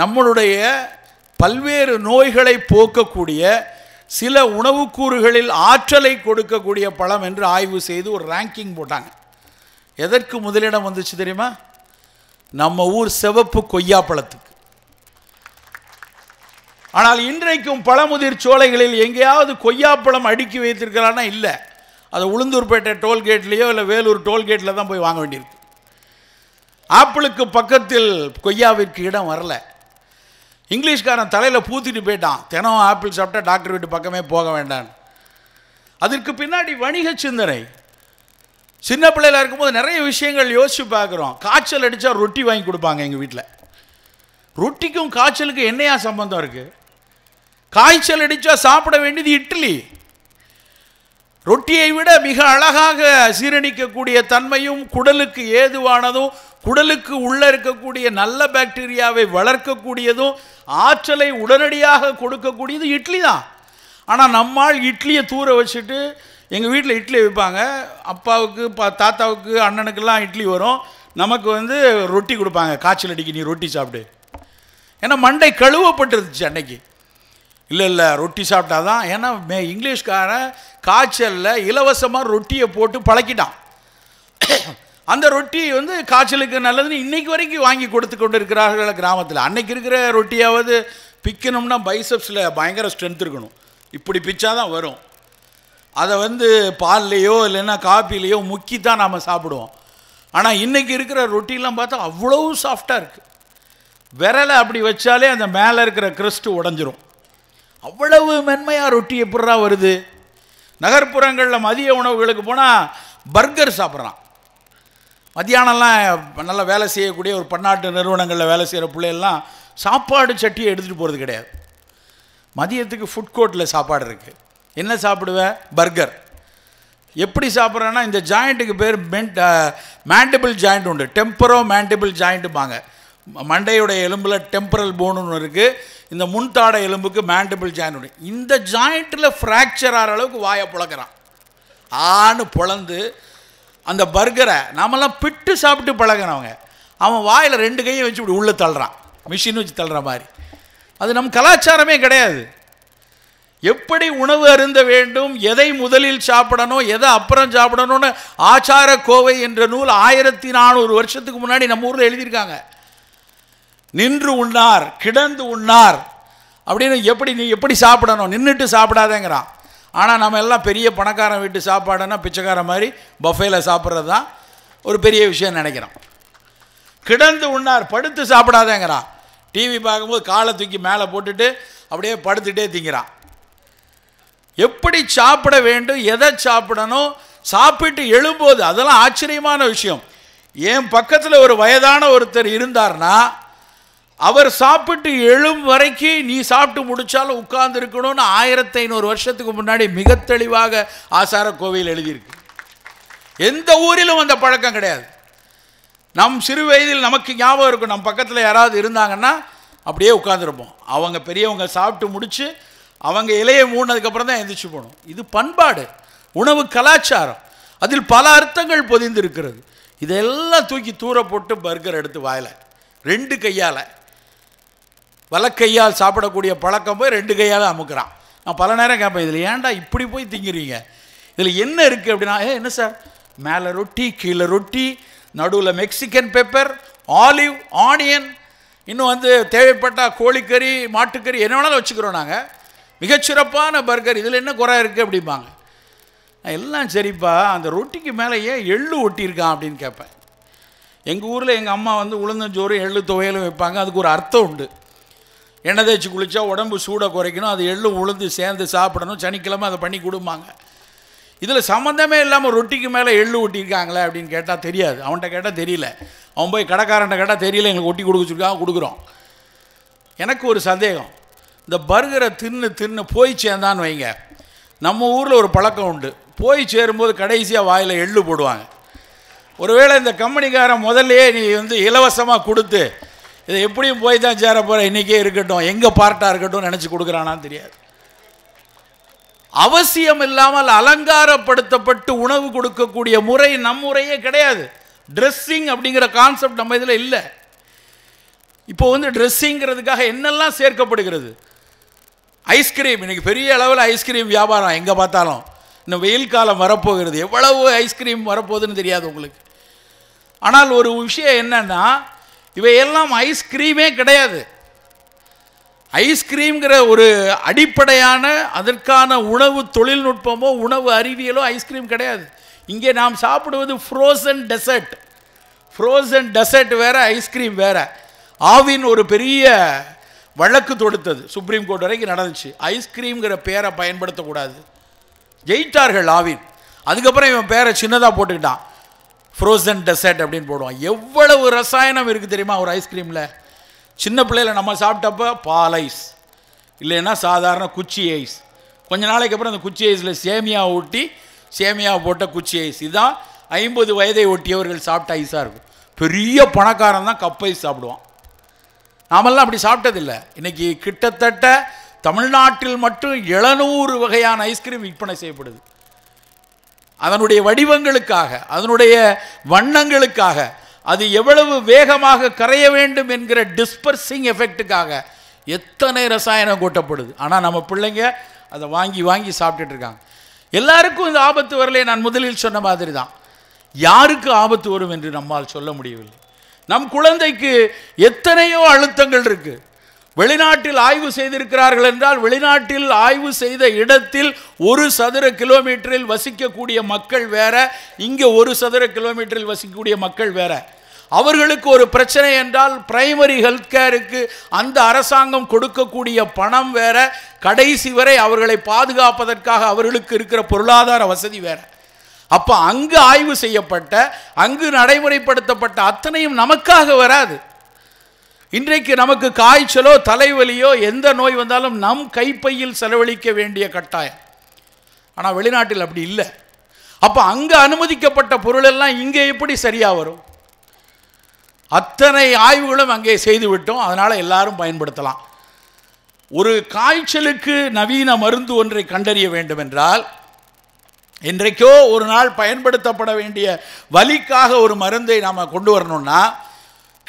நம்மளுடைய பல்வேறு நோய்களை போக்கக்கூடிய சில உணவுக்கூறுகளில் ஆற்றலை கொடுக்கக்கூடிய பழம் என்று ஆய்வு செய்து ஒரு ரேங்கிங் போட்டாங்க எதற்கு முதலிடம் வந்துச்சு தெரியுமா நம்ம ஊர் சிவப்பு கொய்யா பழத்துக்கு ஆனால் இன்றைக்கும் பழமுதிர் சோலைகளில் எங்கேயாவது கொய்யாப்பழம் அடுக்கி வைத்திருக்கிறான்னா இல்லை அதை உளுந்தூர்பேட்டை டோல்கேட்லேயோ இல்லை வேலூர் டோல்கேட்டில் தான் போய் வாங்க வேண்டியிருக்கு ஆப்பிளுக்கு பக்கத்தில் கொய்யாவிற்கு இடம் வரலை இங்கிலீஷ்காரன் தலையில் பூத்திட்டு போயிட்டான் தினம் ஆப்பிள் சாப்பிட்டா டாக்டர் வீட்டு பக்கமே போக வேண்டாம் அதற்கு பின்னாடி வணிக சிந்தனை சின்ன பிள்ளையில் இருக்கும்போது நிறைய விஷயங்கள் யோசித்து பார்க்குறோம் காய்ச்சல் அடித்தா ரொட்டி வாங்கி கொடுப்பாங்க எங்கள் வீட்டில் ரொட்டிக்கும் காய்ச்சலுக்கும் என்னையா சம்பந்தம் இருக்குது காய்ச்சல் அடித்தா சாப்பிட வேண்டியது இட்லி ரொட்டியை விட மிக அழகாக சீரணிக்கக்கூடிய தன்மையும் குடலுக்கு ஏதுவானதும் குடலுக்கு உள்ளே இருக்கக்கூடிய நல்ல பாக்டீரியாவை வளர்க்கக்கூடியதும் ஆற்றலை உடனடியாக கொடுக்கக்கூடியது இட்லி தான் ஆனால் நம்மால் இட்லியை தூர வச்சுட்டு எங்கள் வீட்டில் இட்லி வைப்பாங்க அப்பாவுக்கு பா தாத்தாவுக்கு அண்ணனுக்கெல்லாம் இட்லி வரும் நமக்கு வந்து ரொட்டி கொடுப்பாங்க காய்ச்சல் அடிக்கு நீ ரொட்டி சாப்பிடு ஏன்னா மண்டை கழுவப்பட்டுருந்துச்சு அன்னைக்கு இல்லை இல்லை ரொட்டி சாப்பிட்டா தான் ஏன்னா மே இங்கிலீஷ்காரன் காய்ச்சலில் இலவசமாக ரொட்டியை போட்டு பழக்கிட்டான் அந்த ரொட்டி வந்து காய்ச்சலுக்கு நல்லதுன்னு இன்றைக்கி வரைக்கும் வாங்கி கொடுத்து கொண்டு இருக்கிறார்கள் கிராமத்தில் அன்னைக்கு இருக்கிற ரொட்டியாவது பிக்கணும்னா பைசப்ஸில் பயங்கர ஸ்ட்ரென்த் இருக்கணும் இப்படி பிச்சா தான் வரும் அதை வந்து பால்லையோ இல்லைன்னா காப்பிலையோ முக்கி தான் நாம் சாப்பிடுவோம் ஆனால் இன்றைக்கி இருக்கிற ரொட்டிலாம் பார்த்தா அவ்வளோ சாஃப்டாக இருக்குது விரலை அப்படி வச்சாலே அந்த மேலே இருக்கிற கிறிஸ்ட் உடஞ்சிரும் அவ்வளவு மென்மையாக ரொட்டி எப்படா வருது நகர்ப்புறங்களில் மதிய உணவுகளுக்கு போனால் பர்கர் சாப்பிட்றான் மத்தியானம்லாம் நல்லா வேலை செய்யக்கூடிய ஒரு பன்னாட்டு நிறுவனங்களில் வேலை செய்கிற பிள்ளைகள்லாம் சாப்பாடு சட்டியை எடுத்துகிட்டு போகிறது கிடையாது மதியத்துக்கு ஃபுட் கோர்ட்டில் சாப்பாடு இருக்குது என்ன சாப்பிடுவேன் பர்கர் எப்படி சாப்பிட்றேன்னா இந்த ஜாயிண்ட்டுக்கு பேர் மென்ட் மேண்டபிள் ஜாயிண்ட் உண்டு டெம்பரோ மேண்டிபிள் ஜாயிண்ட்டுப்பாங்க மண்டையோட எலும்பில் டெம்பரல் போனுன்னு இருக்குது இந்த முன்தாடை எலும்புக்கு மேண்டபிள் ஜாயிண்ட் உண்டு இந்த ஜாயிண்ட்டில் ஃப்ராக்சர் ஆகிற அளவுக்கு வாயை பிளக்கிறான் ஆணு பிளந்து அந்த பர்கரை நாமெல்லாம் பிட்டு சாப்பிட்டு பழகினவங்க அவன் வாயில் ரெண்டு கையை வச்சு இப்படி உள்ளே தள்ளுறான் மிஷின் வச்சு தள்ளுற மாதிரி அது நம் கலாச்சாரமே கிடையாது எப்படி உணவு அருந்த வேண்டும் எதை முதலில் சாப்பிடணும் எதை அப்புறம் சாப்பிடணும்னு ஆச்சார கோவை என்ற நூல் ஆயிரத்தி நானூறு வருஷத்துக்கு முன்னாடி நம்ம ஊரில் எழுதியிருக்காங்க நின்று உண்ணார் கிடந்து உண்ணார் அப்படின்னு எப்படி நீ எப்படி சாப்பிடணும் நின்றுட்டு சாப்பிடாதேங்கிறான் ஆனால் நம்ம எல்லாம் பெரிய பணக்காரன் வீட்டு சாப்பாடுன்னா பிச்சைக்கார மாதிரி பஃபேல சாப்பிட்றது தான் ஒரு பெரிய விஷயம் நினைக்கிறோம் கிடந்து உண்ணார் படுத்து சாப்பிடாதேங்கிறான் டிவி பார்க்கும்போது காலை தூக்கி மேலே போட்டுட்டு அப்படியே படுத்துட்டே திங்கிறான் எப்படி சாப்பிட வேண்டும் எதை சாப்பிடணும் சாப்பிட்டு எழும்போது அதெல்லாம் ஆச்சரியமான விஷயம் என் பக்கத்தில் ஒரு வயதான ஒருத்தர் இருந்தார்னா அவர் சாப்பிட்டு எழும் வரைக்கும் நீ சாப்பிட்டு முடிச்சாலும் உட்கார்ந்து இருக்கணும்னு ஆயிரத்தி ஐநூறு வருஷத்துக்கு முன்னாடி மிக தெளிவாக ஆசார கோவில் எழுதியிருக்கு எந்த ஊரிலும் அந்த பழக்கம் கிடையாது நம் சிறு வயதில் நமக்கு ஞாபகம் இருக்கும் நம் பக்கத்தில் யாராவது இருந்தாங்கன்னா அப்படியே உட்காந்துருப்போம் அவங்க பெரியவங்க சாப்பிட்டு முடித்து அவங்க இலையை மூடினதுக்கப்புறம் தான் எந்திரிச்சு போகணும் இது பண்பாடு உணவு கலாச்சாரம் அதில் பல அர்த்தங்கள் பொதிந்திருக்கிறது இதெல்லாம் தூக்கி தூர போட்டு பர்கர் எடுத்து வாயில் ரெண்டு கையால் வலக்கையால் சாப்பிடக்கூடிய பழக்கம் போய் ரெண்டு கையால் அமுக்கிறான் நான் பல நேரம் கேட்பேன் இதில் ஏன்டா இப்படி போய் திங்குறீங்க இதில் என்ன இருக்குது அப்படின்னா ஏ என்ன சார் மேலே ரொட்டி கீழே ரொட்டி நடுவில் மெக்சிகன் பெப்பர் ஆலிவ் ஆனியன் இன்னும் வந்து தேவைப்பட்டால் கோழிக்கறி மாட்டுக்கறி என்ன வேணாலும் வச்சுக்கிறோம் நாங்கள் மிகச்சிறப்பான பர்கர் இதில் என்ன குறை இருக்குது அப்படிம்பாங்க எல்லாம் சரிப்பா அந்த ரொட்டிக்கு மேலே ஏன் எள்ளு ஒட்டியிருக்கான் அப்படின்னு கேட்பேன் எங்கள் ஊரில் எங்கள் அம்மா வந்து உளுந்தஞ்சோறு எள்ளு துவையலும் வைப்பாங்க அதுக்கு ஒரு அர்த்தம் உண்டு எண்ணெய் தேய்ச்சி குளித்தா உடம்பு சூடை குறைக்கணும் அது எள்ளு உளுந்து சேர்ந்து சாப்பிடணும் சனிக்கிழமை அதை பண்ணி கொடுப்பாங்க இதில் சம்மந்தமே இல்லாமல் ரொட்டிக்கு மேலே எள்ளு ஒட்டியிருக்காங்களே அப்படின்னு கேட்டால் தெரியாது அவன்கிட்ட கேட்டால் தெரியல அவன் போய் கடைக்காரன்ட்ட கேட்டால் தெரியல எங்களுக்கு ஒட்டி கொடுக்க சொல்லியிருக்காங்க கொடுக்குறோம் எனக்கு ஒரு சந்தேகம் இந்த பர்கரை தின்னு தின்னு போய் சேர்ந்தான்னு வைங்க நம்ம ஊரில் ஒரு பழக்கம் உண்டு போய் சேரும்போது கடைசியாக வாயில் எள்ளு போடுவாங்க ஒருவேளை இந்த கம்பெனிக்காரன் முதல்லையே நீ வந்து இலவசமாக கொடுத்து இது எப்படியும் போய் தான் சேர போகிற இன்றைக்கே இருக்கட்டும் எங்கே பார்ட்டாக இருக்கட்டும் நினச்சி கொடுக்குறானான்னு தெரியாது அவசியம் இல்லாமல் அலங்காரப்படுத்தப்பட்டு உணவு கொடுக்கக்கூடிய முறை நம் முறையே கிடையாது ட்ரெஸ்ஸிங் அப்படிங்கிற கான்செப்ட் நம்ம இதில் இல்லை இப்போ வந்து ட்ரெஸ்ஸிங்கிறதுக்காக என்னெல்லாம் சேர்க்கப்படுகிறது ஐஸ்கிரீம் இன்றைக்கி பெரிய அளவில் ஐஸ்கிரீம் வியாபாரம் எங்கே பார்த்தாலும் இன்னும் வெயில் காலம் வரப்போகிறது எவ்வளவு ஐஸ்கிரீம் வரப்போகுதுன்னு தெரியாது உங்களுக்கு ஆனால் ஒரு விஷயம் என்னென்னா இவையெல்லாம் ஐஸ்கிரீமே கிடையாது ஐஸ்கிரீம்ங்கிற ஒரு அடிப்படையான அதற்கான உணவு தொழில்நுட்பமோ உணவு அறிவியலோ ஐஸ்கிரீம் கிடையாது இங்கே நாம் சாப்பிடுவது ஃப்ரோசன் டெசர்ட் ஃப்ரோசன் டெசர்ட் வேறு ஐஸ்கிரீம் வேறு ஆவின் ஒரு பெரிய வழக்கு தொடுத்தது சுப்ரீம் கோர்ட் வரைக்கும் நடந்துச்சு ஐஸ்கிரீம்ங்கிற பேரை பயன்படுத்தக்கூடாது ஜெயித்தார்கள் ஆவின் அதுக்கப்புறம் இவன் பேரை சின்னதாக போட்டுக்கிட்டான் ஃப்ரோசன் டெசர்ட் அப்படின்னு போடுவோம் எவ்வளவு ரசாயனம் இருக்குது தெரியுமா ஒரு ஐஸ்கிரீமில் சின்ன பிள்ளையில் நம்ம சாப்பிட்டப்ப பால் ஐஸ் இல்லைன்னா சாதாரண குச்சி ஐஸ் கொஞ்ச நாளைக்கு அப்புறம் அந்த குச்சி ஐஸில் சேமியா ஊட்டி சேமியா போட்ட குச்சி ஐஸ் இதுதான் ஐம்பது வயதை ஒட்டியவர்கள் சாப்பிட்ட ஐஸாக இருக்கும் பெரிய பணக்காரன் தான் கப் ஐஸ் சாப்பிடுவான் நாமெல்லாம் அப்படி சாப்பிட்டதில்லை இன்றைக்கி கிட்டத்தட்ட தமிழ்நாட்டில் மட்டும் எழுநூறு வகையான ஐஸ்கிரீம் விற்பனை செய்யப்படுது அதனுடைய வடிவங்களுக்காக அதனுடைய வண்ணங்களுக்காக அது எவ்வளவு வேகமாக கரைய வேண்டும் என்கிற டிஸ்பர்சிங் எஃபெக்ட்டுக்காக எத்தனை ரசாயனம் கூட்டப்படுது ஆனால் நம்ம பிள்ளைங்க அதை வாங்கி வாங்கி சாப்பிட்டுட்டு இருக்காங்க எல்லாருக்கும் இந்த ஆபத்து வரலையே நான் முதலில் சொன்ன மாதிரி தான் யாருக்கு ஆபத்து வரும் என்று நம்மால் சொல்ல முடியவில்லை நம் குழந்தைக்கு எத்தனையோ அழுத்தங்கள் இருக்குது வெளிநாட்டில் ஆய்வு செய்திருக்கிறார்கள் என்றால் வெளிநாட்டில் ஆய்வு செய்த இடத்தில் ஒரு சதுர கிலோமீட்டரில் வசிக்கக்கூடிய மக்கள் வேற இங்கே ஒரு சதுர கிலோமீட்டரில் வசிக்கக்கூடிய மக்கள் வேற அவர்களுக்கு ஒரு பிரச்சனை என்றால் பிரைமரி ஹெல்த் கேருக்கு அந்த அரசாங்கம் கொடுக்கக்கூடிய பணம் வேற கடைசி வரை அவர்களை பாதுகாப்பதற்காக அவர்களுக்கு இருக்கிற பொருளாதார வசதி வேற அப்போ அங்கு ஆய்வு செய்யப்பட்ட அங்கு நடைமுறைப்படுத்தப்பட்ட அத்தனையும் நமக்காக வராது இன்றைக்கு நமக்கு காய்ச்சலோ தலைவலியோ எந்த நோய் வந்தாலும் நம் கைப்பையில் செலவழிக்க வேண்டிய கட்டாயம் ஆனால் வெளிநாட்டில் அப்படி இல்லை அப்போ அங்கே அனுமதிக்கப்பட்ட பொருளெல்லாம் இங்கே எப்படி சரியாக வரும் அத்தனை ஆய்வுகளும் அங்கே செய்துவிட்டோம் அதனால் எல்லாரும் பயன்படுத்தலாம் ஒரு காய்ச்சலுக்கு நவீன மருந்து ஒன்றை கண்டறிய வேண்டுமென்றால் இன்றைக்கோ ஒரு நாள் பயன்படுத்தப்பட வேண்டிய வலிக்காக ஒரு மருந்தை நாம் கொண்டு வரணும்னா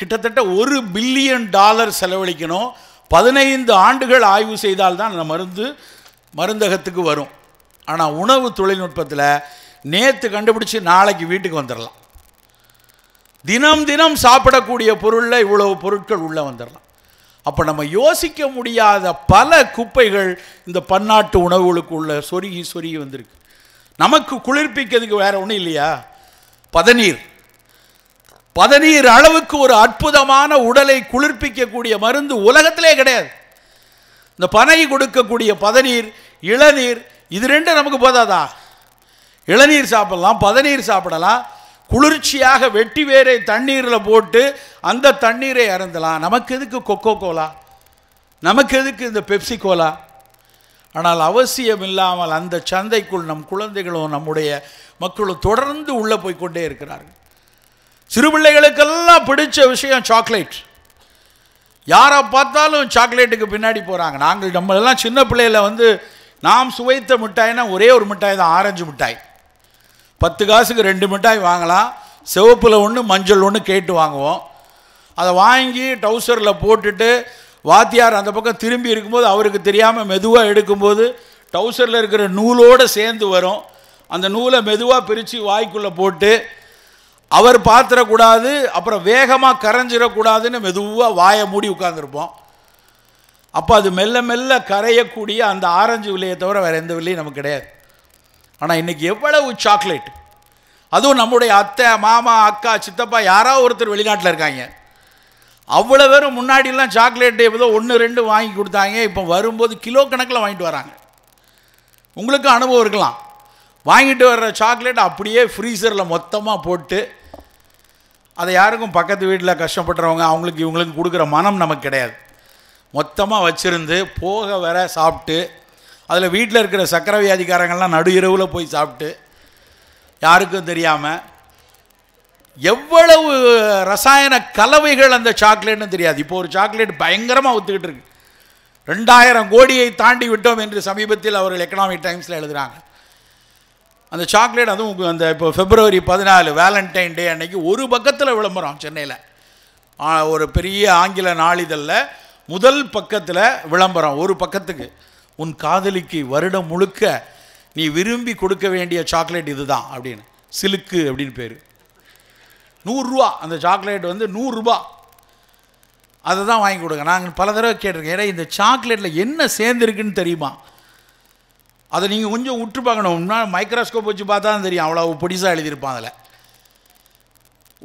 கிட்டத்தட்ட ஒரு பில்லியன் டாலர் செலவழிக்கணும் பதினைந்து ஆண்டுகள் ஆய்வு செய்தால்தான் அந்த மருந்து மருந்தகத்துக்கு வரும் ஆனால் உணவு தொழில்நுட்பத்தில் நேற்று கண்டுபிடிச்சி நாளைக்கு வீட்டுக்கு வந்துடலாம் தினம் தினம் சாப்பிடக்கூடிய பொருளில் இவ்வளவு பொருட்கள் உள்ளே வந்துடலாம் அப்போ நம்ம யோசிக்க முடியாத பல குப்பைகள் இந்த பன்னாட்டு உணவுகளுக்குள்ள சொருகி சொருகி வந்திருக்கு நமக்கு குளிர்ப்பிக்கிறதுக்கு வேறு ஒன்றும் இல்லையா பதநீர் பதநீர் அளவுக்கு ஒரு அற்புதமான உடலை குளிர்ப்பிக்கக்கூடிய மருந்து உலகத்திலே கிடையாது இந்த பனை கொடுக்கக்கூடிய பதநீர் இளநீர் இது ரெண்டும் நமக்கு போதாதா இளநீர் சாப்பிடலாம் பதநீர் சாப்பிடலாம் குளிர்ச்சியாக வெட்டி வேரை தண்ணீரில் போட்டு அந்த தண்ணீரை இறந்தலாம் நமக்கு எதுக்கு கொக்கோ கோலா நமக்கு எதுக்கு இந்த பெப்சி கோலா ஆனால் அவசியம் இல்லாமல் அந்த சந்தைக்குள் நம் குழந்தைகளும் நம்முடைய மக்களும் தொடர்ந்து உள்ளே போய்கொண்டே இருக்கிறார்கள் சிறு பிள்ளைகளுக்கெல்லாம் பிடிச்ச விஷயம் சாக்லேட் யாரை பார்த்தாலும் சாக்லேட்டுக்கு பின்னாடி போகிறாங்க நாங்கள் நம்மளெல்லாம் சின்ன பிள்ளையில் வந்து நாம் சுவைத்த மிட்டாய்னா ஒரே ஒரு மிட்டாய் தான் ஆரஞ்சு மிட்டாய் பத்து காசுக்கு ரெண்டு மிட்டாய் வாங்கலாம் சிவப்பில் ஒன்று மஞ்சள் ஒன்று கேட்டு வாங்குவோம் அதை வாங்கி டவுசரில் போட்டுட்டு வாத்தியார் அந்த பக்கம் திரும்பி இருக்கும்போது அவருக்கு தெரியாமல் மெதுவாக எடுக்கும்போது டவுசரில் இருக்கிற நூலோடு சேர்ந்து வரும் அந்த நூலை மெதுவாக பிரித்து வாய்க்குள்ளே போட்டு அவர் பார்த்துடக்கூடாது அப்புறம் வேகமாக கரைஞ்சிடக்கூடாதுன்னு மெதுவாக வாயை மூடி உட்காந்துருப்போம் அப்போ அது மெல்ல மெல்ல கரையக்கூடிய அந்த ஆரஞ்சு விலையை தவிர வேறு எந்த விலையும் நமக்கு கிடையாது ஆனால் இன்றைக்கி எவ்வளவு சாக்லேட் அதுவும் நம்முடைய அத்தை மாமா அக்கா சித்தப்பா யாராவது ஒருத்தர் வெளிநாட்டில் இருக்காங்க அவ்வளோ பேரும் முன்னாடிலாம் சாக்லேட் எப்போதோ ஒன்று ரெண்டு வாங்கி கொடுத்தாங்க இப்போ வரும்போது கிலோ கணக்கில் வாங்கிட்டு வராங்க உங்களுக்கு அனுபவம் இருக்கலாம் வாங்கிட்டு வர்ற சாக்லேட் அப்படியே ஃப்ரீசரில் மொத்தமாக போட்டு அதை யாருக்கும் பக்கத்து வீட்டில் கஷ்டப்படுறவங்க அவங்களுக்கு இவங்களுக்கு கொடுக்குற மனம் நமக்கு கிடையாது மொத்தமாக வச்சுருந்து போக வர சாப்பிட்டு அதில் வீட்டில் இருக்கிற சக்கர வியாதிக்காரங்கள்லாம் நடு இரவில் போய் சாப்பிட்டு யாருக்கும் தெரியாமல் எவ்வளவு ரசாயன கலவைகள் அந்த சாக்லேட்னு தெரியாது இப்போ ஒரு சாக்லேட் பயங்கரமாக ஒத்துக்கிட்டு இருக்கு ரெண்டாயிரம் கோடியை தாண்டி விட்டோம் என்று சமீபத்தில் அவர்கள் எக்கனாமிக் டைம்ஸில் எழுதுகிறாங்க அந்த சாக்லேட் அதுவும் அந்த இப்போ ஃபெப்ரவரி பதினாலு வேலண்டைன் டே அன்னைக்கு ஒரு பக்கத்தில் விளம்பரம் சென்னையில் ஒரு பெரிய ஆங்கில நாளிதழில் முதல் பக்கத்தில் விளம்பரம் ஒரு பக்கத்துக்கு உன் காதலிக்கு வருடம் முழுக்க நீ விரும்பி கொடுக்க வேண்டிய சாக்லேட் இது தான் அப்படின்னு சிலுக்கு அப்படின்னு பேர் நூறுரூவா அந்த சாக்லேட் வந்து நூறுரூபா அதை தான் வாங்கி கொடுங்க நாங்கள் பல தடவை கேட்டிருக்கேன் ஏன்னா இந்த சாக்லேட்டில் என்ன சேர்ந்துருக்குன்னு தெரியுமா அதை நீங்கள் கொஞ்சம் உற்று பார்க்கணும்னா மைக்ரோஸ்கோப் வச்சு பார்த்தா தான் தெரியும் அவ்வளோ பொடிசாக எழுதியிருப்பான் அதில்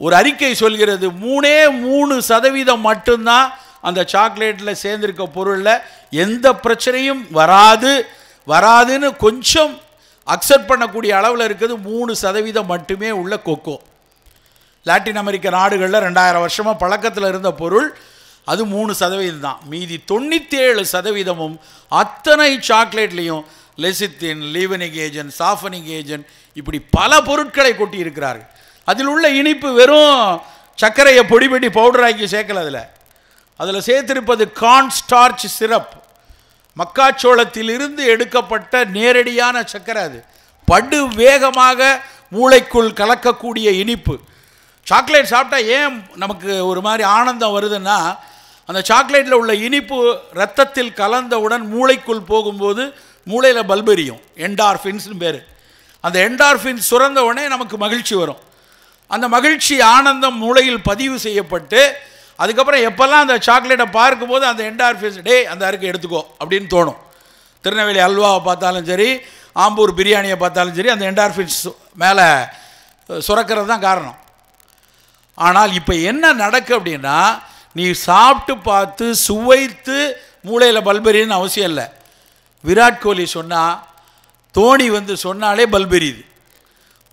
ஒரு அறிக்கை சொல்கிறது மூணே மூணு சதவீதம் மட்டும்தான் அந்த சாக்லேட்டில் சேர்ந்திருக்க பொருளில் எந்த பிரச்சனையும் வராது வராதுன்னு கொஞ்சம் அக்செப்ட் பண்ணக்கூடிய அளவில் இருக்கிறது மூணு சதவீதம் மட்டுமே உள்ள கொக்கோ லாட்டின் அமெரிக்க நாடுகளில் ரெண்டாயிரம் வருஷமாக பழக்கத்தில் இருந்த பொருள் அது மூணு சதவீதம் தான் மீதி தொண்ணூற்றேழு சதவீதமும் அத்தனை சாக்லேட்லேயும் lecithin leavening agent softening agent இப்படி பல பொருட்களை கொட்டி இருக்கிறார்கள் அதில் உள்ள இனிப்பு வெறும் சர்க்கரையை பொடி பெட்டி பவுடராக்கி சேர்க்கல அதில் அதில் சேர்த்திருப்பது கான் ஸ்டார்ச் சிரப் மக்காச்சோளத்திலிருந்து எடுக்கப்பட்ட நேரடியான சர்க்கரை அது படு வேகமாக மூளைக்குள் கலக்கக்கூடிய இனிப்பு சாக்லேட் சாப்பிட்டா ஏன் நமக்கு ஒரு மாதிரி ஆனந்தம் வருதுன்னா அந்த சாக்லேட்டில் உள்ள இனிப்பு ரத்தத்தில் கலந்தவுடன் மூளைக்குள் போகும்போது மூளையில் பல்பு எரியும் என்டார்ஃபின்ஸ்னு பேர் அந்த என்டார்ஃபின் சுரந்த உடனே நமக்கு மகிழ்ச்சி வரும் அந்த மகிழ்ச்சி ஆனந்தம் மூளையில் பதிவு செய்யப்பட்டு அதுக்கப்புறம் எப்போல்லாம் அந்த சாக்லேட்டை பார்க்கும்போது அந்த என்டார்ஃபின்ஸ் டே அந்த அருக்கு எடுத்துக்கோ அப்படின்னு தோணும் திருநெல்வேலி அல்வாவை பார்த்தாலும் சரி ஆம்பூர் பிரியாணியை பார்த்தாலும் சரி அந்த என்டார்ஃபின்ஸ் மேலே சுரக்கிறது தான் காரணம் ஆனால் இப்போ என்ன நடக்கு அப்படின்னா நீ சாப்பிட்டு பார்த்து சுவைத்து மூளையில் பல்பெரியன்னு அவசியம் இல்லை விராட் கோலி சொன்னால் தோனி வந்து சொன்னாலே பல்பெரியுது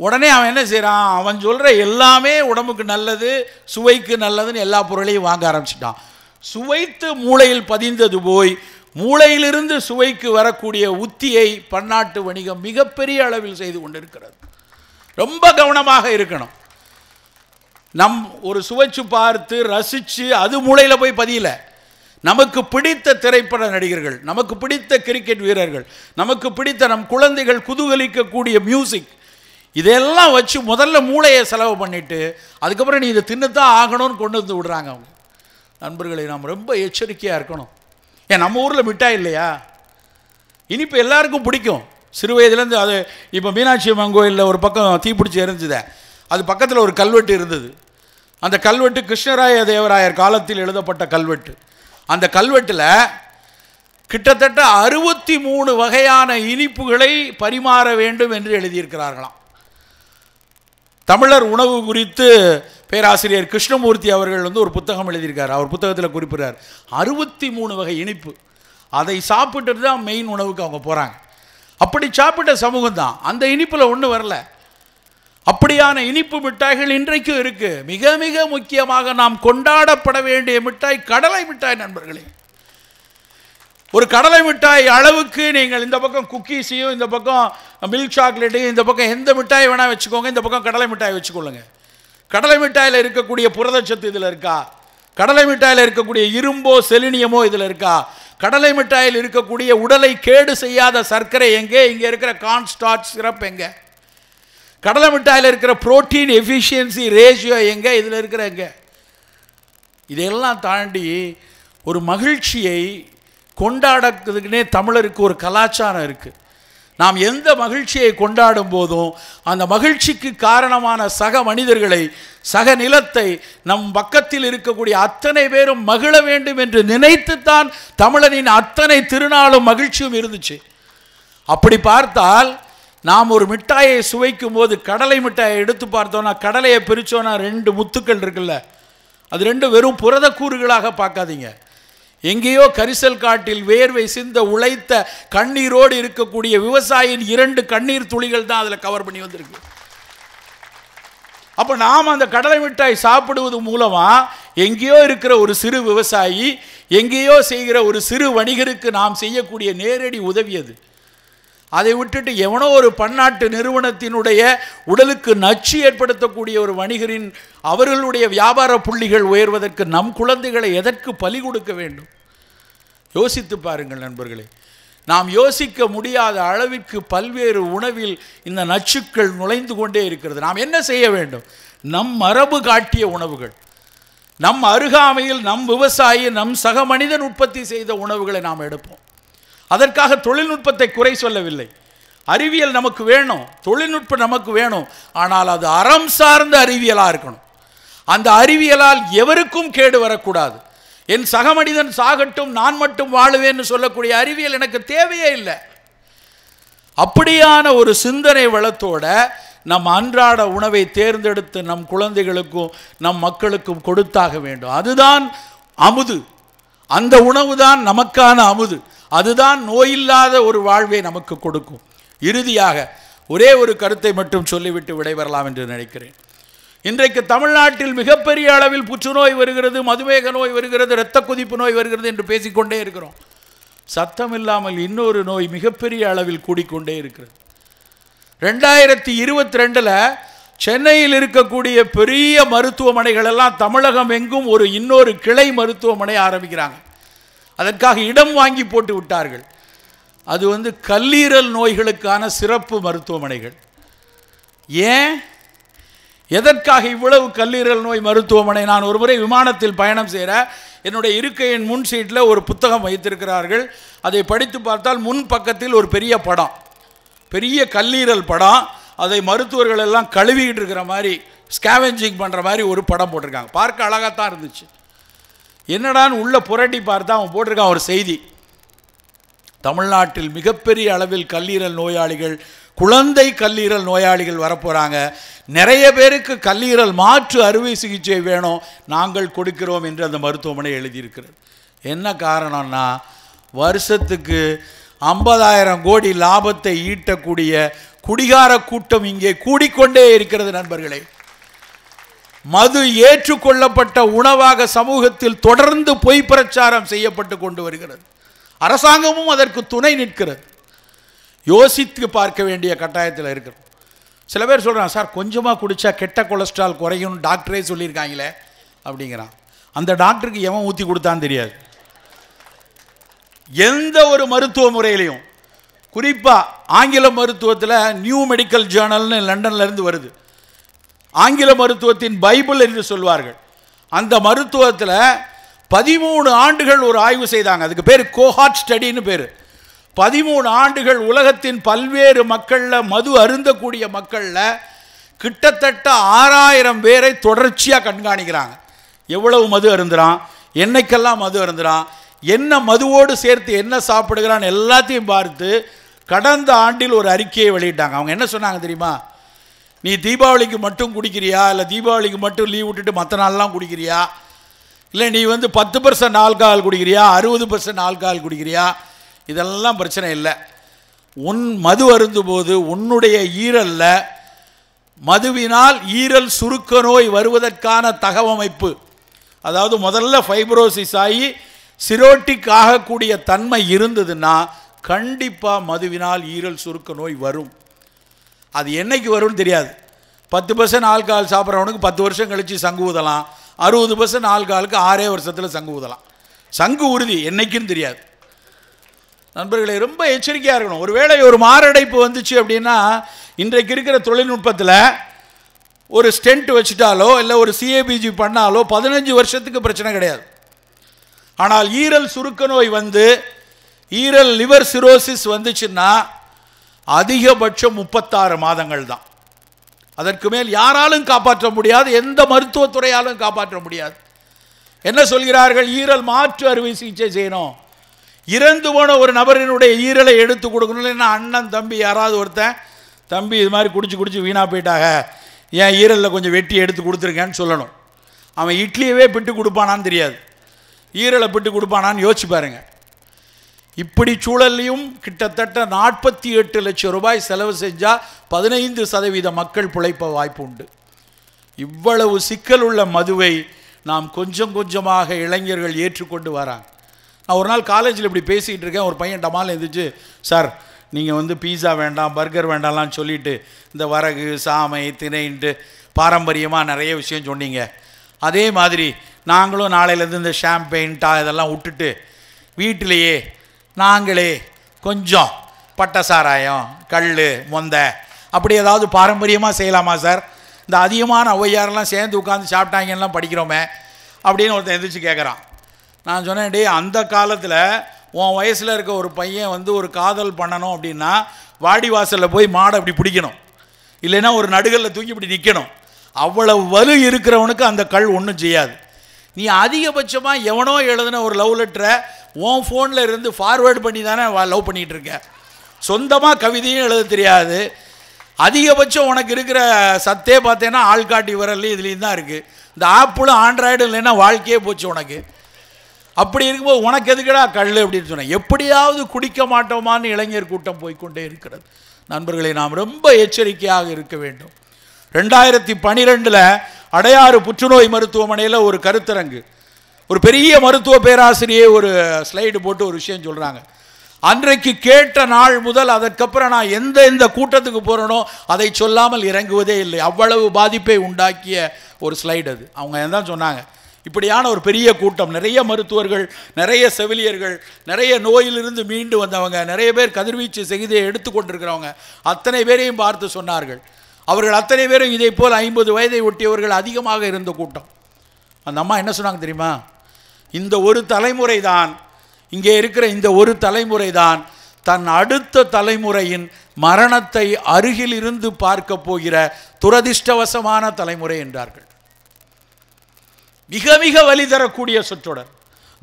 உடனே அவன் என்ன செய்கிறான் அவன் சொல்கிற எல்லாமே உடம்புக்கு நல்லது சுவைக்கு நல்லதுன்னு எல்லா பொருளையும் வாங்க ஆரம்பிச்சிட்டான் சுவைத்து மூளையில் பதிந்தது போய் மூளையிலிருந்து சுவைக்கு வரக்கூடிய உத்தியை பன்னாட்டு வணிகம் மிகப்பெரிய அளவில் செய்து கொண்டிருக்கிறது ரொம்ப கவனமாக இருக்கணும் நம் ஒரு சுவைச்சு பார்த்து ரசித்து அது மூளையில் போய் பதியலை நமக்கு பிடித்த திரைப்பட நடிகர்கள் நமக்கு பிடித்த கிரிக்கெட் வீரர்கள் நமக்கு பிடித்த நம் குழந்தைகள் குதூகலிக்கக்கூடிய மியூசிக் இதெல்லாம் வச்சு முதல்ல மூளையை செலவு பண்ணிவிட்டு அதுக்கப்புறம் நீ இதை தின்னுத்தான் ஆகணும்னு கொண்டு வந்து விடுறாங்க அவங்க நண்பர்களை நாம் ரொம்ப எச்சரிக்கையாக இருக்கணும் ஏன் நம்ம ஊரில் மிட்டாய் இல்லையா இனிப்பு எல்லாருக்கும் பிடிக்கும் சிறு வயதுலேருந்து அது இப்போ மீனாட்சி அம்மன் கோயிலில் ஒரு பக்கம் தீப்பிடிச்சி எரிஞ்சுதே அது பக்கத்தில் ஒரு கல்வெட்டு இருந்தது அந்த கல்வெட்டு கிருஷ்ணராய தேவராயர் காலத்தில் எழுதப்பட்ட கல்வெட்டு அந்த கல்வெட்டில் கிட்டத்தட்ட அறுபத்தி மூணு வகையான இனிப்புகளை பரிமாற வேண்டும் என்று எழுதியிருக்கிறார்களாம் தமிழர் உணவு குறித்து பேராசிரியர் கிருஷ்ணமூர்த்தி அவர்கள் வந்து ஒரு புத்தகம் எழுதியிருக்கார் அவர் புத்தகத்தில் குறிப்பிடுறார் அறுபத்தி மூணு வகை இனிப்பு அதை சாப்பிட்டுட்டு தான் மெயின் உணவுக்கு அவங்க போகிறாங்க அப்படி சாப்பிட்ட சமூகம் தான் அந்த இனிப்பில் ஒன்றும் வரல அப்படியான இனிப்பு மிட்டாய்கள் இன்றைக்கும் இருக்கு மிக மிக முக்கியமாக நாம் கொண்டாடப்பட வேண்டிய மிட்டாய் கடலை மிட்டாய் நண்பர்களே ஒரு கடலை மிட்டாய் அளவுக்கு நீங்கள் இந்த பக்கம் குக்கீஸையும் இந்த பக்கம் மில்க் சாக்லேட்டையும் இந்த பக்கம் எந்த மிட்டாய் வேணால் வச்சுக்கோங்க இந்த பக்கம் கடலை மிட்டாய் வச்சுக்கொள்ளுங்க கடலை மிட்டாயில் இருக்கக்கூடிய புரதச்சத்து இதில் இருக்கா கடலை மிட்டாயில் இருக்கக்கூடிய இரும்போ செலினியமோ இதில் இருக்கா கடலை மிட்டாயில் இருக்கக்கூடிய உடலை கேடு செய்யாத சர்க்கரை எங்கே இங்கே இருக்கிற கான்ஸ்டார்ச் சிரப் எங்கே கடலை மிட்டாயில் இருக்கிற புரோட்டீன் எஃபிஷியன்சி ரேஷியோ எங்கே இதில் இருக்கிற எங்கே இதையெல்லாம் தாண்டி ஒரு மகிழ்ச்சியை கொண்டாடக்குதுக்குனே தமிழருக்கு ஒரு கலாச்சாரம் இருக்குது நாம் எந்த மகிழ்ச்சியை கொண்டாடும் போதும் அந்த மகிழ்ச்சிக்கு காரணமான சக மனிதர்களை சக நிலத்தை நம் பக்கத்தில் இருக்கக்கூடிய அத்தனை பேரும் மகிழ வேண்டும் என்று நினைத்துத்தான் தமிழனின் அத்தனை திருநாளும் மகிழ்ச்சியும் இருந்துச்சு அப்படி பார்த்தால் நாம் ஒரு மிட்டாயை சுவைக்கும் போது கடலை மிட்டாயை எடுத்து பார்த்தோன்னா கடலையை பிரித்தோன்னா ரெண்டு முத்துக்கள் இருக்குல்ல அது ரெண்டு வெறும் புரத கூறுகளாக பார்க்காதீங்க எங்கேயோ கரிசல் காட்டில் வேர்வை சிந்த உழைத்த கண்ணீரோடு இருக்கக்கூடிய விவசாயியின் இரண்டு கண்ணீர் துளிகள் தான் அதில் கவர் பண்ணி வந்திருக்கு அப்போ நாம் அந்த கடலை மிட்டாய் சாப்பிடுவது மூலமாக எங்கேயோ இருக்கிற ஒரு சிறு விவசாயி எங்கேயோ செய்கிற ஒரு சிறு வணிகருக்கு நாம் செய்யக்கூடிய நேரடி உதவியது அதை விட்டுட்டு எவனோ ஒரு பன்னாட்டு நிறுவனத்தினுடைய உடலுக்கு நச்சு ஏற்படுத்தக்கூடிய ஒரு வணிகரின் அவர்களுடைய வியாபார புள்ளிகள் உயர்வதற்கு நம் குழந்தைகளை எதற்கு பலி கொடுக்க வேண்டும் யோசித்து பாருங்கள் நண்பர்களே நாம் யோசிக்க முடியாத அளவிற்கு பல்வேறு உணவில் இந்த நச்சுக்கள் நுழைந்து கொண்டே இருக்கிறது நாம் என்ன செய்ய வேண்டும் நம் மரபு காட்டிய உணவுகள் நம் அருகாமையில் நம் விவசாயி நம் சக மனிதன் உற்பத்தி செய்த உணவுகளை நாம் எடுப்போம் அதற்காக தொழில்நுட்பத்தை குறை சொல்லவில்லை அறிவியல் நமக்கு வேணும் தொழில்நுட்பம் நமக்கு வேணும் ஆனால் அது அறம் சார்ந்த அறிவியலாக இருக்கணும் அந்த அறிவியலால் எவருக்கும் கேடு வரக்கூடாது என் சக மனிதன் சாகட்டும் நான் மட்டும் வாழுவேன்னு சொல்லக்கூடிய அறிவியல் எனக்கு தேவையே இல்லை அப்படியான ஒரு சிந்தனை வளத்தோட நம் அன்றாட உணவை தேர்ந்தெடுத்து நம் குழந்தைகளுக்கும் நம் மக்களுக்கும் கொடுத்தாக வேண்டும் அதுதான் அமுது அந்த உணவு தான் நமக்கான அமுது அதுதான் நோயில்லாத ஒரு வாழ்வை நமக்கு கொடுக்கும் இறுதியாக ஒரே ஒரு கருத்தை மட்டும் சொல்லிவிட்டு விடைபெறலாம் என்று நினைக்கிறேன் இன்றைக்கு தமிழ்நாட்டில் மிகப்பெரிய அளவில் புற்றுநோய் வருகிறது மதுமேக நோய் வருகிறது இரத்த கொதிப்பு நோய் வருகிறது என்று பேசிக்கொண்டே இருக்கிறோம் சத்தம் இல்லாமல் இன்னொரு நோய் மிகப்பெரிய அளவில் கூடிக்கொண்டே இருக்கிறது ரெண்டாயிரத்தி இருபத்தி ரெண்டில் சென்னையில் இருக்கக்கூடிய பெரிய மருத்துவமனைகள் எல்லாம் தமிழகம் எங்கும் ஒரு இன்னொரு கிளை மருத்துவமனை ஆரம்பிக்கிறாங்க அதற்காக இடம் வாங்கி போட்டு விட்டார்கள் அது வந்து கல்லீரல் நோய்களுக்கான சிறப்பு மருத்துவமனைகள் ஏன் எதற்காக இவ்வளவு கல்லீரல் நோய் மருத்துவமனை நான் ஒரு முறை விமானத்தில் பயணம் செய்கிற என்னுடைய இருக்கையின் முன் சீட்டில் ஒரு புத்தகம் வைத்திருக்கிறார்கள் அதை படித்து பார்த்தால் முன் பக்கத்தில் ஒரு பெரிய படம் பெரிய கல்லீரல் படம் அதை மருத்துவர்கள் எல்லாம் கழுவிக்கிட்டு இருக்கிற மாதிரி ஸ்கேவெஞ்சிங் பண்ணுற மாதிரி ஒரு படம் போட்டிருக்காங்க பார்க்க அழகாக தான் இருந்துச்சு என்னடான்னு உள்ளே புரட்டி பார்த்தா அவன் போட்டிருக்கான் ஒரு செய்தி தமிழ்நாட்டில் மிகப்பெரிய அளவில் கல்லீரல் நோயாளிகள் குழந்தை கல்லீரல் நோயாளிகள் வரப்போகிறாங்க நிறைய பேருக்கு கல்லீரல் மாற்று அறுவை சிகிச்சை வேணும் நாங்கள் கொடுக்கிறோம் என்று அந்த மருத்துவமனை எழுதியிருக்கிறது என்ன காரணம்னா வருஷத்துக்கு ஐம்பதாயிரம் கோடி லாபத்தை ஈட்டக்கூடிய குடிகார கூட்டம் இங்கே கூடிக்கொண்டே இருக்கிறது நண்பர்களே மது ஏற்றுக்கொள்ளப்பட்ட உணவாக சமூகத்தில் தொடர்ந்து பொய் பிரச்சாரம் செய்யப்பட்டு கொண்டு வருகிறது அரசாங்கமும் அதற்கு துணை நிற்கிறது யோசித்து பார்க்க வேண்டிய கட்டாயத்தில் இருக்கிறோம் சில பேர் சொல்கிறான் சார் கொஞ்சமாக குடித்தா கெட்ட கொலஸ்ட்ரால் குறையும்னு டாக்டரே சொல்லியிருக்காங்களே அப்படிங்கிறான் அந்த டாக்டருக்கு எவன் ஊற்றி கொடுத்தான்னு தெரியாது எந்த ஒரு மருத்துவ முறையிலையும் குறிப்பாக ஆங்கில மருத்துவத்தில் நியூ மெடிக்கல் ஜேர்னல்னு லண்டன்லேருந்து வருது ஆங்கில மருத்துவத்தின் பைபிள் என்று சொல்வார்கள் அந்த மருத்துவத்தில் பதிமூணு ஆண்டுகள் ஒரு ஆய்வு செய்தாங்க அதுக்கு பேர் கோஹாட் ஸ்டடின்னு பேர் பதிமூணு ஆண்டுகள் உலகத்தின் பல்வேறு மக்களில் மது அருந்தக்கூடிய மக்களில் கிட்டத்தட்ட ஆறாயிரம் பேரை தொடர்ச்சியாக கண்காணிக்கிறாங்க எவ்வளவு மது அருந்துறான் என்னைக்கெல்லாம் மது அருந்துறான் என்ன மதுவோடு சேர்த்து என்ன சாப்பிடுகிறான்னு எல்லாத்தையும் பார்த்து கடந்த ஆண்டில் ஒரு அறிக்கையை வெளியிட்டாங்க அவங்க என்ன சொன்னாங்க தெரியுமா நீ தீபாவளிக்கு மட்டும் குடிக்கிறியா இல்லை தீபாவளிக்கு மட்டும் லீவ் விட்டுட்டு மற்ற நாள்லாம் குடிக்கிறியா இல்லை நீ வந்து பத்து பர்சன்ட் ஆல்கஹால் குடிக்கிறியா அறுபது பர்சன்ட் ஆல்கஹால் குடிக்கிறியா இதெல்லாம் பிரச்சனை இல்லை உன் மது அருந்தும்போது உன்னுடைய ஈரலில் மதுவினால் ஈரல் சுருக்க நோய் வருவதற்கான தகவமைப்பு அதாவது முதல்ல ஃபைப்ரோசிஸ் ஆகி சிரோட்டிக் ஆகக்கூடிய தன்மை இருந்ததுன்னா கண்டிப்பாக மதுவினால் ஈரல் சுருக்க நோய் வரும் அது என்றைக்கு வரும்னு தெரியாது பத்து பர்சன்ட் ஆல்கஹால் சாப்பிட்றவனுக்கு பத்து வருஷம் கழித்து சங்கு ஊதலாம் அறுபது பர்சன்ட் ஆல்கஹாலுக்கு ஆறே வருஷத்தில் சங்கு ஊதலாம் சங்கு உறுதி என்றைக்குன்னு தெரியாது நண்பர்களை ரொம்ப எச்சரிக்கையாக இருக்கணும் ஒருவேளை ஒரு மாரடைப்பு வந்துச்சு அப்படின்னா இன்றைக்கு இருக்கிற தொழில்நுட்பத்தில் ஒரு ஸ்டென்ட் வச்சுட்டாலோ இல்லை ஒரு சிஏபிஜி பண்ணாலோ பதினஞ்சு வருஷத்துக்கு பிரச்சனை கிடையாது ஆனால் ஈரல் சுருக்க நோய் வந்து ஈரல் லிவர் சிரோசிஸ் வந்துச்சுன்னா அதிகபட்சம் முப்பத்தாறு மாதங்கள் தான் அதற்கு மேல் யாராலும் காப்பாற்ற முடியாது எந்த மருத்துவத்துறையாலும் காப்பாற்ற முடியாது என்ன சொல்கிறார்கள் ஈரல் மாற்று அறுவை சிகிச்சை செய்யணும் இறந்து போன ஒரு நபரினுடைய ஈரலை எடுத்து கொடுக்கணும் இல்லைன்னா அண்ணன் தம்பி யாராவது ஒருத்தன் தம்பி இது மாதிரி குடிச்சு குடிச்சு வீணாக போயிட்டாக என் ஈரலில் கொஞ்சம் வெட்டி எடுத்து கொடுத்துருக்கேன்னு சொல்லணும் அவன் இட்லியவே பிட்டு கொடுப்பானான்னு தெரியாது ஈரலை பிட்டு கொடுப்பானான்னு யோசிச்சு பாருங்கள் இப்படி சூழல்லையும் கிட்டத்தட்ட நாற்பத்தி எட்டு லட்சம் ரூபாய் செலவு செஞ்சால் பதினைந்து சதவீத மக்கள் பிழைப்ப வாய்ப்பு உண்டு இவ்வளவு சிக்கல் உள்ள மதுவை நாம் கொஞ்சம் கொஞ்சமாக இளைஞர்கள் ஏற்றுக்கொண்டு வராங்க நான் ஒரு நாள் காலேஜில் இப்படி பேசிகிட்டு இருக்கேன் ஒரு பையன் டமால் எழுந்துச்சு சார் நீங்கள் வந்து பீஸா வேண்டாம் பர்கர் வேண்டாம்லாம் சொல்லிவிட்டு இந்த வரகு சாமை திணைன்ட்டு பாரம்பரியமாக நிறைய விஷயம் சொன்னீங்க அதே மாதிரி நாங்களும் நாளையிலேருந்து இந்த ஷாம்பெயின் டா இதெல்லாம் விட்டுட்டு வீட்டிலேயே நாங்களே கொஞ்சம் பட்டை சாராயம் கல் மொந்த அப்படி ஏதாவது பாரம்பரியமாக செய்யலாமா சார் இந்த அதிகமான ஒய்யாரெல்லாம் சேர்ந்து உட்காந்து சாப்பிட்டாங்கலாம் படிக்கிறோமே அப்படின்னு ஒருத்தன் எந்திரிச்சு கேட்குறான் நான் சொன்னேன் டே அந்த காலத்தில் உன் வயசில் இருக்க ஒரு பையன் வந்து ஒரு காதல் பண்ணணும் அப்படின்னா வாடி வாசலில் போய் மாடை அப்படி பிடிக்கணும் இல்லைன்னா ஒரு நடுகளில் தூக்கி இப்படி நிற்கணும் அவ்வளவு வலு இருக்கிறவனுக்கு அந்த கல் ஒன்றும் செய்யாது நீ அதிகபட்சமாக எவனோ எழுதின ஒரு லவ் லெட்டரை உன் ஃபோனில் இருந்து ஃபார்வேர்டு பண்ணி தானே லவ் பண்ணிகிட்டு இருக்க சொந்தமாக கவிதையும் எழுத தெரியாது அதிகபட்சம் உனக்கு இருக்கிற சத்தே பார்த்தேன்னா ஆள்காட்டி விரல்லையும் இதுலேயும் தான் இருக்குது இந்த ஆப்பிளும் ஆண்ட்ராய்டு இல்லைன்னா வாழ்க்கையே போச்சு உனக்கு அப்படி இருக்கும்போது உனக்கு எதுக்கடா கல் அப்படின்னு சொன்னேன் எப்படியாவது குடிக்க மாட்டோமான்னு இளைஞர் கூட்டம் போய்கொண்டே இருக்கிறது நண்பர்களை நாம் ரொம்ப எச்சரிக்கையாக இருக்க வேண்டும் ரெண்டாயிரத்தி பனிரெண்டில் அடையாறு புற்றுநோய் மருத்துவமனையில் ஒரு கருத்தரங்கு ஒரு பெரிய மருத்துவ பேராசிரியை ஒரு ஸ்லைடு போட்டு ஒரு விஷயம் சொல்கிறாங்க அன்றைக்கு கேட்ட நாள் முதல் அதற்கப்புறம் நான் எந்த எந்த கூட்டத்துக்கு போகிறனோ அதை சொல்லாமல் இறங்குவதே இல்லை அவ்வளவு பாதிப்பை உண்டாக்கிய ஒரு ஸ்லைடு அது அவங்க தான் சொன்னாங்க இப்படியான ஒரு பெரிய கூட்டம் நிறைய மருத்துவர்கள் நிறைய செவிலியர்கள் நிறைய நோயிலிருந்து மீண்டு வந்தவங்க நிறைய பேர் கதிர்வீச்சு செய்தியை எடுத்துக்கொண்டிருக்கிறவங்க அத்தனை பேரையும் பார்த்து சொன்னார்கள் அவர்கள் அத்தனை பேரும் இதே போல் ஐம்பது வயதை ஒட்டியவர்கள் அதிகமாக இருந்த கூட்டம் அந்த அம்மா என்ன சொன்னாங்க தெரியுமா இந்த ஒரு தலைமுறை தான் இங்கே இருக்கிற இந்த ஒரு தலைமுறை தான் தன் அடுத்த தலைமுறையின் மரணத்தை அருகில் இருந்து பார்க்க போகிற துரதிர்ஷ்டவசமான தலைமுறை என்றார்கள் மிக மிக வழி தரக்கூடிய சொற்றொடர்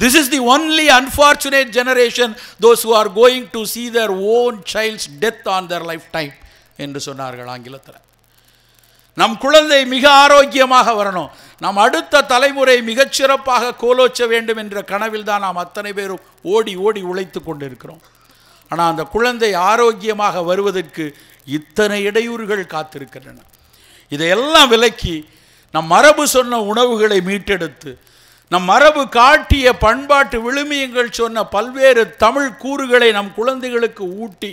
this is the only unfortunate generation those who are going to see their own child's death on their lifetime என்று சொன்னார்கள் ஆங்கிலத்தில் நம் குழந்தை மிக ஆரோக்கியமாக வரணும் நம் அடுத்த தலைமுறை மிகச்சிறப்பாக கோலோச்ச வேண்டும் என்ற கனவில் தான் நாம் அத்தனை பேரும் ஓடி ஓடி உழைத்து கொண்டிருக்கிறோம் ஆனால் அந்த குழந்தை ஆரோக்கியமாக வருவதற்கு இத்தனை இடையூறுகள் காத்திருக்கின்றன இதையெல்லாம் விலக்கி நம் மரபு சொன்ன உணவுகளை மீட்டெடுத்து நம் மரபு காட்டிய பண்பாட்டு விழுமியங்கள் சொன்ன பல்வேறு தமிழ் கூறுகளை நம் குழந்தைகளுக்கு ஊட்டி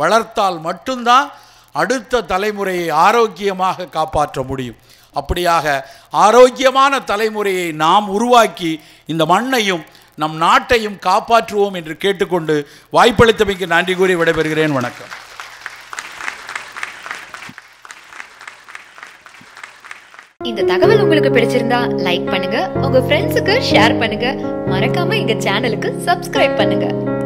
வளர்த்தால் மட்டும்தான் அடுத்த தலைமுறையை ஆரோக்கியமாக காப்பாற்ற முடியும் அப்படியாக ஆரோக்கியமான தலைமுறையை நாம் உருவாக்கி இந்த மண்ணையும் நம் நாட்டையும் காப்பாற்றுவோம் என்று கேட்டுக்கொண்டு வாய்ப்பளித்தமைக்கு நன்றி கூறி விடைபெறுகிறேன் வணக்கம் இந்த தகவல் உங்களுக்கு பிடிச்சிருந்தா லைக் பண்ணுங்க உங்க ஃப்ரெண்ட்ஸுக்கு ஷேர் பண்ணுங்க மறக்காம எங்க சேனலுக்கு சப்ஸ்கிரைப் பண்ணுங்க